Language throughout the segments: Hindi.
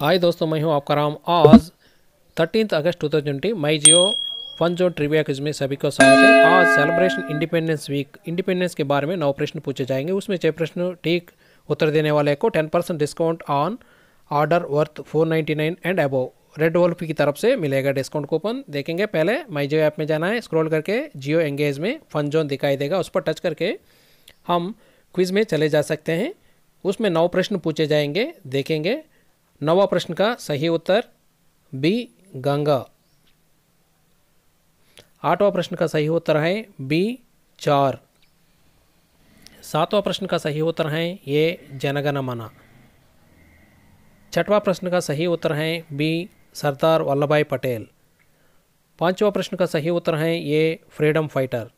हाय दोस्तों मैं हूं आपका राम आज थर्टीन अगस्त two thousand twenty my Jio fun zone trivia quiz में सभी को स्वागत है आज सेलिब्रेशन इंडिपेंडेंस वीक इंडिपेंडेंस के बारे में नौ प्रश्न पूछे जाएंगे उसमें छः प्रश्न ठीक उत्तर देने वाले को ten percent discount on order worth four ninety nine and अबो रेड वोल्फ की तरफ से मिलेगा डिस्काउंट कूपन देखेंगे पहले माई जियो ऐप में जाना है स्क्रॉल करके जियो एंगेज में फन जोन दिखाई देगा उस पर टच करके हम क्विज में चले जा सकते हैं उसमें नौ प्रश्न पूछे जाएंगे देखेंगे नवा प्रश्न का सही उत्तर बी गंगा आठवां प्रश्न का सही उत्तर है बी चार सातवां प्रश्न का सही उत्तर है ये जनगण मना छठवां प्रश्न का सही उत्तर है बी सरदार वल्लभ भाई पटेल पांचवा प्रश्न का सही उत्तर है ये फ्रीडम फाइटर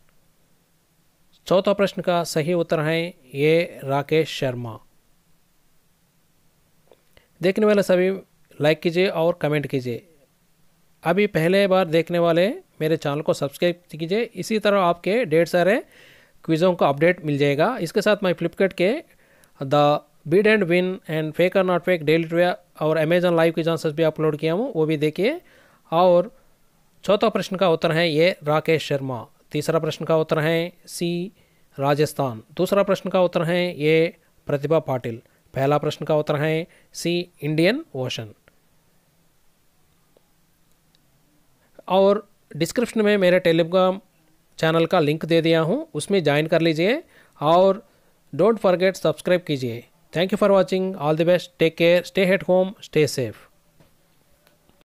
चौथा प्रश्न का सही उत्तर है ये राकेश शर्मा देखने वाले सभी लाइक कीजिए और कमेंट कीजिए अभी पहले बार देखने वाले मेरे चैनल को सब्सक्राइब कीजिए इसी तरह आपके ढेर सारे क्विज़ों का अपडेट मिल जाएगा इसके साथ मैं फ्लिपकार्ट के the bid and win and fake or not fake daily trivia और अमेजन लाइव के चांसेस भी अपलोड किया हूँ वो भी देखिए और चौथा प्रश्न का उत्तर है ये राकेश शर्मा तीसरा प्रश्न का उत्तर है सी राजस्थान दूसरा प्रश्न का उत्तर है ये प्रतिभा पाटिल पहला प्रश्न का उत्तर है सी इंडियन ओशन और डिस्क्रिप्शन में मेरे टेलीग्राम चैनल का लिंक दे दिया हूँ उसमें ज्वाइन कर लीजिए और डोंट फॉरगेट सब्सक्राइब कीजिए thank you for watching all the best take care stay at home stay safe